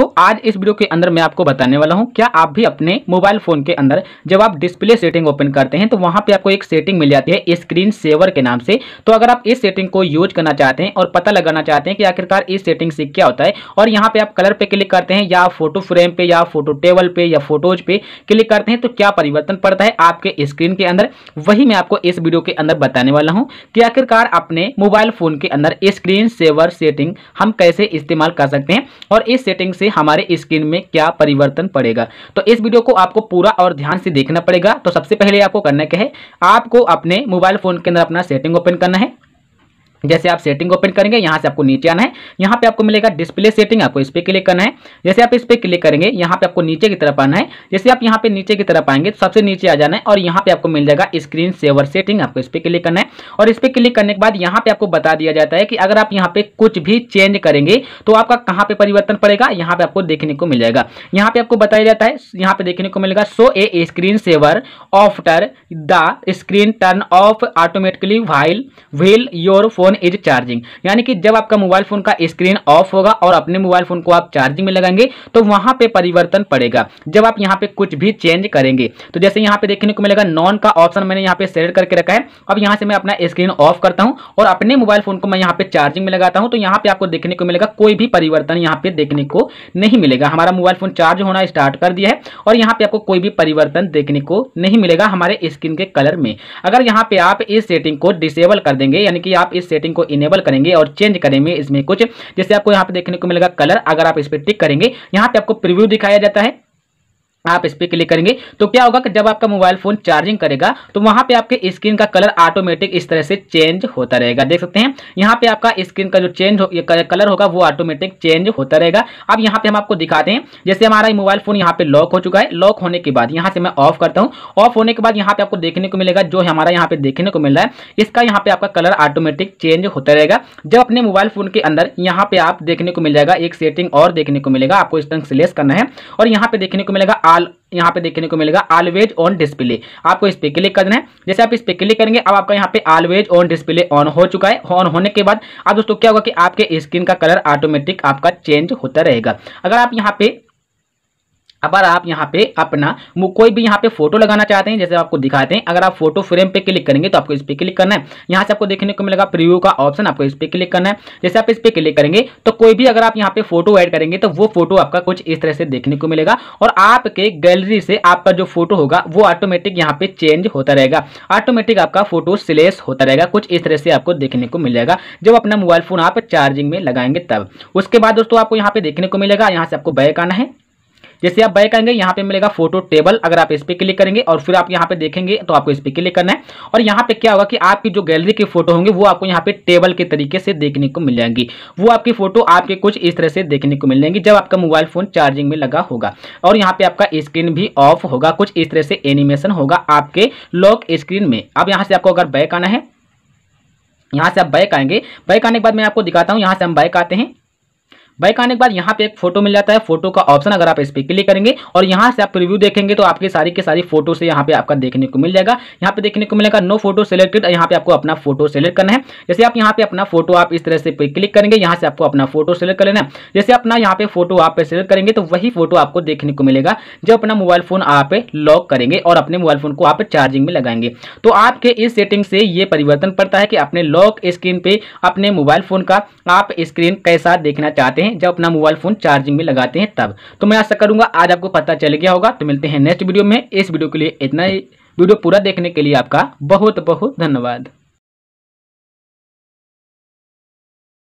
दोस्तों आज इस वीडियो के अंदर मैं आपको बताने वाला हूं क्या आप भी अपने मोबाइल फोन के अंदर जब आप डिस्प्ले सेटिंग ओपन करते हैं तो वहां पे आपको एक सेटिंग मिल जाती है स्क्रीन सेवर के नाम से तो अगर आप इस सेटिंग को यूज करना चाहते हैं और पता लगाना चाहते हैं कि आखिरकार इस सेटिंग से क्या होता है और यहाँ पे आप कलर पे क्लिक करते हैं या फोटो फ्रेम पे या फोटो टेबल पे या फोटोज पे क्लिक करते हैं तो क्या परिवर्तन पड़ता है आपके स्क्रीन के अंदर वही मैं आपको इस वीडियो के अंदर बताने वाला हूँ कि आखिरकार अपने मोबाइल फोन के अंदर स्क्रीन सेवर सेटिंग हम कैसे इस्तेमाल कर सकते हैं और इस सेटिंग से हमारे स्किन में क्या परिवर्तन पड़ेगा तो इस वीडियो को आपको पूरा और ध्यान से देखना पड़ेगा तो सबसे पहले आपको करना क्या है आपको अपने मोबाइल फ़ोन के अंदर अपना सेटिंग ओपन करना है जैसे आप सेटिंग ओपन करेंगे यहाँ से आपको नीचे आना है यहाँ पे आपको मिलेगा डिस्प्ले सेटिंग आपको इस पर क्लिक करना है जैसे आप इस पर क्लिक करेंगे यहाँ पे आपको नीचे की तरफ आना है जैसे आप यहाँ पे नीचे की तरफ आएंगे तो सबसे नीचे आ जाना है और यहाँ पे आपको मिल जाएगा स्क्रीन सेवर सेटिंग आपको इस पर क्लिक करना है और इस पर क्लिक करने के बाद यहाँ पे आपको बता दिया जाता है कि अगर आप यहाँ पे कुछ भी चेंज करेंगे तो आपका कहाँ पे परिवर्तन पड़ेगा यहाँ पे आपको देखने को मिल जाएगा यहाँ पे आपको बताया जाता है यहाँ पे देखने को मिलेगा so a screen saver after the screen turn off automatically while wheel your phone phone is charging यानी कि जब आपका मोबाइल फोन का स्क्रीन ऑफ होगा और अपने मोबाइल फोन को आप चार्जिंग में लगाएंगे तो वहां पे परिवर्तन पड़ेगा जब आप यहाँ पे कुछ भी चेंज करेंगे तो जैसे यहाँ पे देखने को मिलेगा नॉन का ऑप्शन मैंने यहाँ पे सेलेक्ट करके रखा है अब यहाँ से मैं अपना स्क्रीन ऑफ करता हूँ और अपने मोबाइल फोन को मैं यहाँ पे चार्जिंग में लगाता हूँ तो यहाँ पे आपको देखने को मिलेगा कोई भी परिवर्तन यहाँ पे देखने को नहीं मिलेगा हमारा मोबाइल फोन चार्ज होना स्टार्ट कर दिया है और यहाँ पे आपको कोई भी परिवर्तन देखने को नहीं मिलेगा हमारे स्क्रीन के कलर में अगर यहाँ पे आप इस सेटिंग को डिसेबल कर देंगे यानी कि आप इस सेटिंग को इनेबल करेंगे और चेंज करेंगे इसमें कुछ जैसे आपको यहाँ पे देखने को मिलेगा कलर अगर आप इस पर टिक करेंगे यहाँ पे आपको प्रिव्यू दिखाया जाता है आप इस पर क्लिक करेंगे तो क्या होगा कि जब आपका मोबाइल फोन चार्जिंग करेगा तो वहां पे आपके स्क्रीन का कलर ऑटोमेटिक इस तरह से चेंज होता रहेगा देख सकते हैं यहाँ पे आपका स्क्रीन का जो चेंज हो, कलर होगा वो ऑटोमेटिक चेंज होता रहेगा अब यहाँ पे हम आपको दिखाते हैं जैसे हमारा मोबाइल फोन यहाँ पे लॉक हो चुका है लॉक होने के बाद यहाँ से मैं ऑफ करता हूँ ऑफ होने के बाद यहाँ पे आपको देखने को मिलेगा जो हमारा यहाँ पे देखने को मिल रहा है इसका यहाँ पे आपका कलर ऑटोमेटिक चेंज होता रहेगा जब अपने मोबाइल फोन के अंदर यहाँ पे आप देखने को मिल जाएगा एक सेटिंग और देखने को मिलेगा आपको इस तरह सेलेस करना है और यहाँ पे देखने को मिलेगा आल यहाँ पे देखने को मिलेगा ऑलवेज ऑन डिस्प्ले आपको इस पर क्लिक करना है जैसे आप इस पर क्लिक करेंगे अब आपका यहाँ पे ऑलवेज ऑन डिस्प्ले ऑन हो चुका है ऑन होने के बाद अब दोस्तों क्या होगा कि आपके स्क्रीन का कलर ऑटोमेटिक आपका चेंज होता रहेगा अगर आप यहाँ पे अगर आप यहाँ पे अपना कोई भी यहाँ पे फोटो लगाना चाहते हैं जैसे आपको दिखाते हैं अगर आप फोटो फ्रेम पे क्लिक करेंगे तो आपको इस पे क्लिक करना है यहाँ से आपको देखने को मिलेगा प्रीव्यू का ऑप्शन आपको इस पे क्लिक करना है जैसे आप इस पे क्लिक करेंगे तो कोई भी अगर आप यहाँ पे फोटो ऐड करेंगे तो वो फोटो आपका कुछ इस तरह से देखने को मिलेगा और आपके गैलरी से आपका जो फोटो होगा वो ऑटोमेटिक यहाँ पे चेंज होता रहेगा ऑटोमेटिक आपका फोटो सिलेस होता रहेगा कुछ इस तरह से आपको देखने को मिलेगा जब अपना मोबाइल फोन आप चार्जिंग में लगाएंगे तब उसके बाद दोस्तों आपको यहाँ पे देखने को मिलेगा यहाँ से आपको बैक आना है जैसे आप बैक आएंगे यहाँ पे मिलेगा फोटो टेबल अगर आप इस पर क्लिक करेंगे और फिर आप यहाँ पे देखेंगे तो आपको इस पर क्लिक करना है और यहाँ पे क्या होगा कि आपकी जो गैलरी की फोटो होंगी वो आपको यहाँ पे टेबल के तरीके से देखने को मिल जाएंगी वो आपकी फोटो आपके कुछ इस तरह से देखने को मिल जाएंगी जब आपका मोबाइल फोन चार्जिंग में लगा होगा और यहाँ पे आपका स्क्रीन भी ऑफ होगा कुछ इस तरह से एनिमेशन होगा आपके लॉक स्क्रीन में अब यहाँ से आपको अगर बैक आना है यहाँ से आप बैक आएंगे बैक आने के बाद मैं आपको दिखाता हूँ यहाँ से हम बैक आते हैं बाइक आने के बाद यहाँ पे एक फोटो मिल जाता है फोटो का ऑप्शन अगर आप इस पर क्लिक करेंगे और यहाँ से आप रिव्यू देखेंगे तो आपके सारी के सारी फोटो से यहाँ पे आपका देखने को मिल जाएगा यहाँ पे देखने को मिलेगा नो फोटो सिलेक्टेड यहाँ पे आपको अपना फोटो सेलेक्ट करना है जैसे आप यहाँ पे अपना फोटो आप इस तरह से क्लिक करेंगे यहाँ से आपको अपना फोटो सेलेक्ट कर लेना है जैसे अपना यहाँ पे फोटो आप पे सेलेक्ट करेंगे तो वही फोटो आपको देखने को मिलेगा जब अपना मोबाइल फोन आप लॉक करेंगे और अपने मोबाइल फोन को आप चार्जिंग में लगाएंगे तो आपके इस सेटिंग से ये परिवर्तन पड़ता है कि अपने लॉक स्क्रीन पे अपने मोबाइल फोन का आप स्क्रीन कैसा देखना चाहते हैं हैं जब अपना मोबाइल फोन चार्जिंग में लगाते हैं तब तो मैं आशा करूंगा आज आपको पता चल गया होगा तो मिलते हैं नेक्स्ट वीडियो में इस वीडियो के लिए इतना ही वीडियो पूरा देखने के लिए आपका बहुत बहुत धन्यवाद